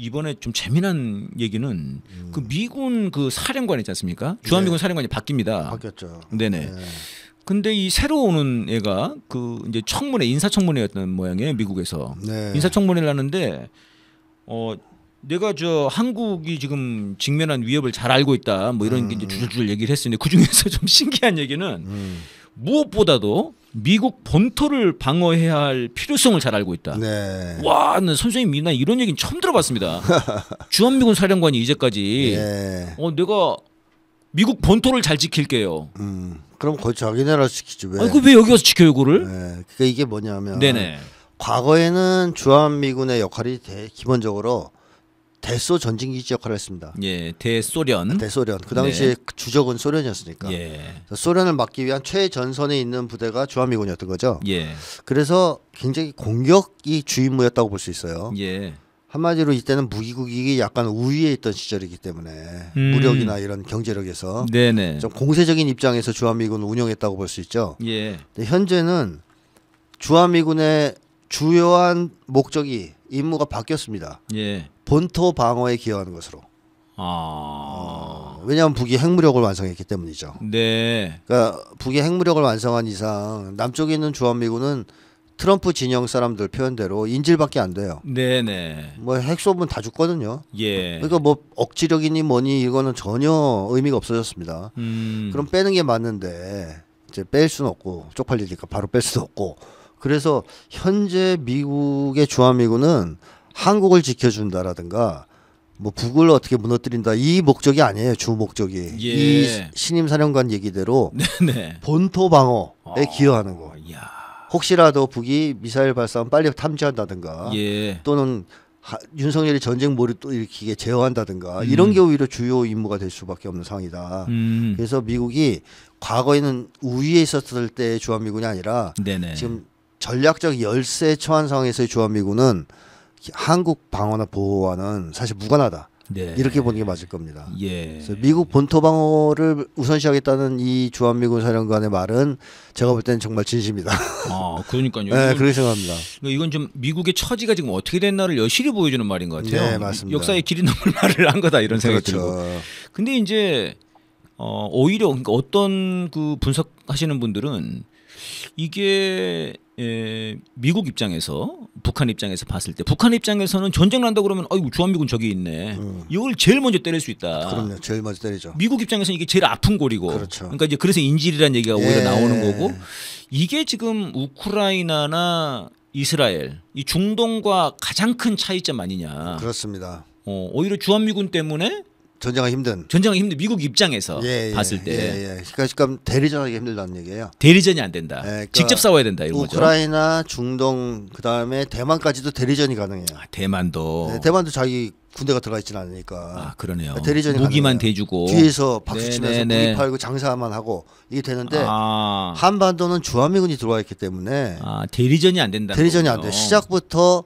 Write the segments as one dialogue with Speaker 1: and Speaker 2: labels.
Speaker 1: 이번에 좀 재미난 얘기는 그 음. 그 미군 그 사령관 있지 않습니까? 네. 주한미군 네. 사령관이 바뀝니다.
Speaker 2: 바뀌었죠. 네네. 네.
Speaker 1: 근데 이 새로 오는 애가 그 이제 청문회 인사청문회였던 모양이에요 미국에서 네. 인사청문회를 하는데 어 내가 저 한국이 지금 직면한 위협을 잘 알고 있다 뭐 이런 음. 이제 줄줄 얘기를 했었는데 그 중에서 좀 신기한 얘기는 음. 무엇보다도 미국 본토를 방어해야 할 필요성을 잘 알고 있다. 네. 와, 선생님 이나 이런 얘기는 처음 들어봤습니다. 주한미군 사령관이 이제까지 네. 어 내가 미국
Speaker 2: 본토를 잘 지킬게요. 음, 그럼 거 자기 나라 지키지 왜? 아니 왜 여기 와서
Speaker 1: 지켜요 그를? 네,
Speaker 2: 그러니까 이게 뭐냐면 네네. 과거에는 주한미군의 역할이 대, 기본적으로 대소 전진기지 역할을 했습니다.
Speaker 1: 예, 대소련. 아, 대소련. 그 당시 네.
Speaker 2: 주적은 소련이었으니까. 예. 소련을 막기 위한 최전선에 있는 부대가 주한미군이었던 거죠. 예. 그래서 굉장히 공격이 주임무였다고 볼 수 있어요. 예. 한마디로 이때는 무기국이 약간 우위에 있던 시절이기 때문에 음. 무력이나 이런 경제력에서 네네. 좀 공세적인 입장에서 주한미군을 운영했다고 볼 수 있죠. 예. 현재는 주한미군의 주요한 목적이 임무가 바뀌었습니다. 예. 본토 방어에 기여하는 것으로. 아. 어, 왜냐하면 북이 핵무력을 완성했기 때문이죠. 네. 그러니까 북이 핵무력을 완성한 이상 남쪽에 있는 주한미군은 트럼프 진영 사람들 표현대로 인질밖에 안 돼요. 네네. 네. 뭐 핵쏘면 다 죽거든요.
Speaker 1: 예. 그러니까
Speaker 2: 뭐 억지력이니 뭐니 이거는 전혀 의미가 없어졌습니다. 음. 그럼 빼는 게 맞는데 이제 뺄 수는 없고 쪽팔리니까 바로 뺄 수도 없고 그래서 현재 미국의 주한미군은 한국을 지켜준다라든가 뭐 북을 어떻게 무너뜨린다 이 목적이 아니에요 주 목적이 예. 이 신임 사령관 얘기대로 네네. 네. 본토 방어에 어. 기여하는 거. 야. 혹시라도 북이 미사일 발사하면 빨리 탐지한다든가 예. 또는 하, 윤석열이 전쟁 몰이 또 일으키게 제어한다든가 음. 이런 게 오히려 주요 임무가 될 수밖에 없는 상황이다. 음. 그래서 미국이 과거에는 우위에 있었을 때의 주한미군이 아니라 네네. 네. 지금 전략적 열세에 처한 상황에서의 주한미군은 한국 방어나 보호와는 사실 무관하다. 네. 이렇게 보는 게 맞을 겁니다. 예. 미국 본토 방어를 우선시하겠다는 이 주한미군 사령관의 말은 제가 볼 때는 정말 진심이다. 아,
Speaker 1: 그러니까요. 네, 그렇게 생각합니다. 그러니까 이건 좀 미국의 처지가 지금 어떻게 됐나를 여실히 보여주는 말인 것 네, 같아요. 네, 맞습니다. 역사의 길이 넘을 말을 한 거다 이런 생각이 그렇죠. 들고. 근데 이제 어, 오히려 그러니까 어떤 그 분석하시는 분들은 이게 에, 예, 미국 입장에서 북한 입장에서 봤을 때 북한 입장에서는 전쟁 난다 그러면 아유 주한미군 저기 있네 음. 이걸 제일 먼저 때릴 수 있다. 그럼요, 제일 먼저 때리죠. 미국 입장에서는 이게 제일 아픈 골이고, 그렇죠. 그러니까 이제 그래서 인질이라는 얘기가 예. 오히려 나오는 거고 이게 지금 우크라이나나 이스라엘 이 중동과 가장 큰 차이점 아니냐. 그렇습니다. 어, 오히려 주한미군 때문에 전쟁하기 힘든. 전쟁하기 힘든 미국 입장에서 예, 예, 봤을 때. 예, 예. 그러니까
Speaker 2: 지금 대리전하기 힘들다는 얘기예요.
Speaker 1: 대리전이 안 된다. 예, 그러니까 직접 싸워야 된다 이런 우크라이나,
Speaker 2: 중동, 그다음에 대만까지도 대리전이 가능해요. 아,
Speaker 1: 대만도. 네, 대만도
Speaker 2: 자기 군대가 들어가 있지는 않으니까. 아, 그러네요. 그러니까 대리전이 무기만 대주고 뒤에서 박수 네, 치면서 네, 네. 무기 팔고 장사만 하고 이게 되는데 아. 한반도는 주한미군이 들어와 있기 때문에 아, 대리전이 안 된다. 대리전이 거군요. 안 돼. 시작부터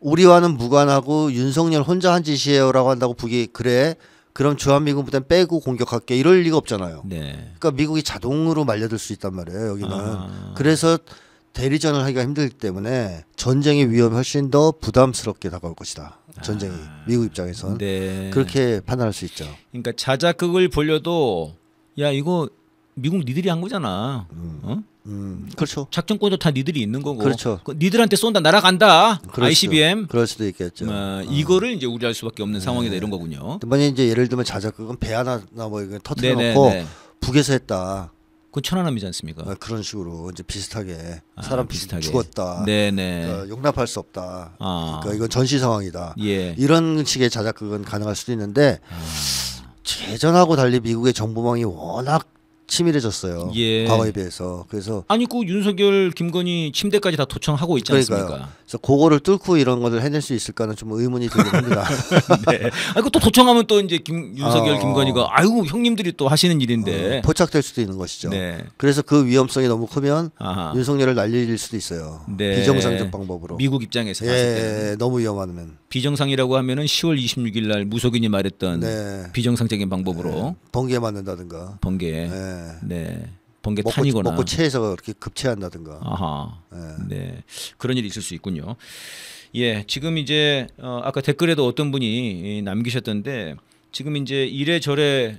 Speaker 2: 우리와는 무관하고 윤석열 혼자 한 짓이에요라고 한다고 북이 그래 그럼 주한미군 부대 빼고 공격할게 이럴 리가 없잖아요. 네. 그러니까 미국이 자동으로 말려들 수 있단 말이에요. 여기는 아. 그래서 대리전을 하기가 힘들기 때문에 전쟁의 위험이 훨씬 더 부담스럽게 다가올 것이다. 전쟁이 아. 미국 입장에선 네. 그렇게 판단할 수 있죠.
Speaker 1: 그러니까 자작극을 보려도 야 이거 미국 니들이 한 거잖아. 음. 어? 음, 그렇죠. 작전권도 다 니들이 있는 거고. 그렇죠. 그 니들한테 쏜다 날아간다. 그렇죠. ICBM. 그럴 수도
Speaker 2: 있겠죠. 어, 어,
Speaker 1: 이거를 이제
Speaker 2: 우려할 수밖에 없는 네. 상황이다 이런 거군요. 만약 에 이제 예를 들면 자작극은 배 하나 나뭐 이거 터트려 놓고 북에서 했다. 그건 천안함이지 않습니까? 아, 그런 식으로 이제 비슷하게 아, 사람 비슷하게 죽었다. 네네. 어, 용납할 수 없다. 아. 그러니까 이건 전시 상황이다. 예. 이런 식의 자작극은 가능할 수도 있는데. 예전하고 아. 달리 미국의 정보망이 워낙 치밀해졌어요. 예. 과거에 비해서. 그래서
Speaker 1: 아니 그 윤석열, 김건희 침대까지 다 도청하고 있지 않습니까? 그러니까
Speaker 2: 그래서 그거를 뚫고 이런 것을 해낼 수 있을까는 좀 의문이 들긴 합니다.
Speaker 1: 네. 아니 그또 도청하면 또 이제 김, 윤석열, 어, 김건희가
Speaker 2: 아이고 형님들이 또 하시는 일인데 어, 포착될 수도 있는 것이죠. 네. 그래서 그 위험성이 너무 크면 아하. 윤석열을 날릴 수도 있어요. 네. 비정상적 방법으로. 미국 입장에서 예,
Speaker 1: 너무 위험하면 비정상이라고 하면은 10월 26일 날 무속인이 말했던 네. 비정상적인 방법으로 네.
Speaker 2: 번개 맞는다든가 번개. 네.
Speaker 1: 네. 네. 번개 먹고, 탄이거나 먹고
Speaker 2: 체해서 그렇게 급체한다든가. 아하.
Speaker 1: 네. 네. 그런 일이 있을 수 있군요. 예, 지금 이제 어, 아까 댓글에도 어떤 분이 남기셨던데 지금 이제 이래저래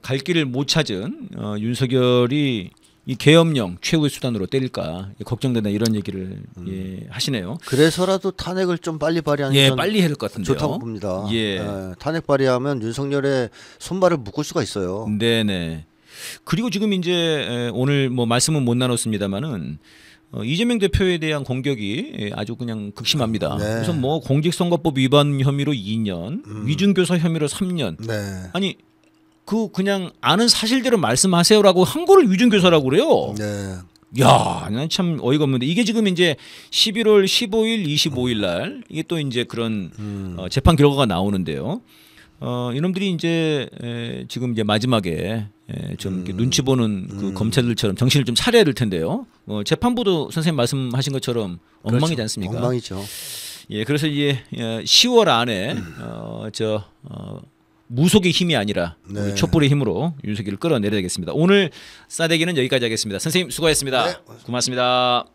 Speaker 1: 갈 길을 못 찾은 어, 윤석열이 이 계엄령 최후의 수단으로 때릴까 걱정된다 이런
Speaker 2: 얘기를 음. 예, 하시네요. 그래서라도 탄핵을 좀 빨리 발의하는 예, 빨리 해야 될것 같은데요. 좋다고 봅니다. 예. 예. 탄핵 발의하면 윤석열의 손발을 묶을 수가 있어요. 네네.
Speaker 1: 그리고 지금 이제 오늘 뭐 말씀은 못 나눴습니다만은 어, 이재명 대표에 대한 공격이 예, 아주 그냥 극심합니다. 네. 그래뭐 공직선거법 위반 혐의로 2년, 음. 위증교사 혐의로 3년. 네. 아니 그 그냥 아는 사실대로 말씀하세요라고 한 거를 위증교사라고 그래요. 네. 야, 난 참 어이가 없는데 이게 지금 이제 11월 15일, 25일 날 이게 또 이제 그런 음. 어, 재판 결과가 나오는데요. 어 이놈들이 이제 에, 지금 이제 마지막에 에, 좀 음. 눈치 보는 그 음. 검찰들처럼 정신을 좀 차려야 될 텐데요. 어, 재판부도 선생님 말씀하신 것처럼 그렇죠. 엉망이지 그렇죠. 않습니까? 엉망이죠. 예, 그래서 이제 10월 예, 안에 음. 어, 어저 어, 무속의 힘이 아니라 네. 촛불의 힘으로 윤석열을 끌어내려야겠습니다. 오늘 싸대기는 여기까지 하겠습니다. 선생님 수고하셨습니다. 네. 고맙습니다.